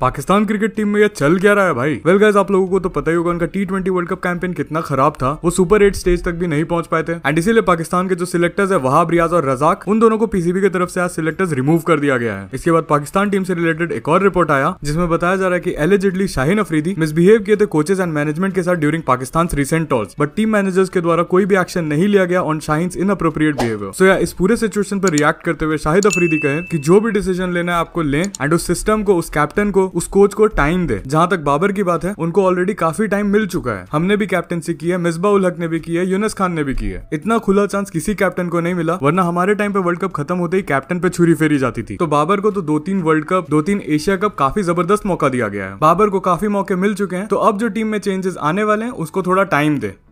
Pakistan cricket team में यह चल क्या रहा है भाई वेल well, गाइज आप लोगों को तो पता ही होगा उनका T twenty world cup campaign कितना खराब था वो सुपर एट स्टेज तक भी नहीं पहुंच पाए थे एंड इसीलिए पाकिस्तान के जो सिलेक्टर्स है वहाब रियाज और रजाक उन दोनों को पीसीबी की तरफ से आज सिलेक्टर्स रिमूव कर दिया गया है इसके बाद पाकिस्तान टीम से रिलेटेड एक और रिपोर्ट आया जिसमें बताया जा रहा है की एलिजिडली शाहीन अफरीदी मिसबिहेव किए थे कोचेज एंड मैनेजमेंट के साथ during Pakistan recent toss but team managers के द्वारा कोई भी एक्शन नहीं लिया गया on Shaheen inappropriate behaviour so या इस पूरे सिचुएशन पर रिएक्ट करते हुए शाहिद अफरीदी कहे की जो भी डिसीजन लेना है आपको ले एंड उस सिस्टम को उस कैप्टन को लोग उस कोच को टाइम दे जहां तक बाबर की बात है उनको ऑलरेडी काफी टाइम मिल चुका है हमने भी कैप्टनसी की है मिसबा उल हक ने भी की है यूनस खान ने भी की है इतना खुला चांस किसी कैप्टन को नहीं मिला वरना हमारे टाइम पे वर्ल्ड कप खत्म होते ही कैप्टन पे छुरी फेरी जाती थी तो बाबर को तो दो तीन वर्ल्ड कप दो तीन एशिया कप काफी जबरदस्त मौका दिया गया है बाबर को काफी मौके मिल चुके हैं तो अब जो टीम में चेंजेस आने वाले हैं उसको थोड़ा टाइम दे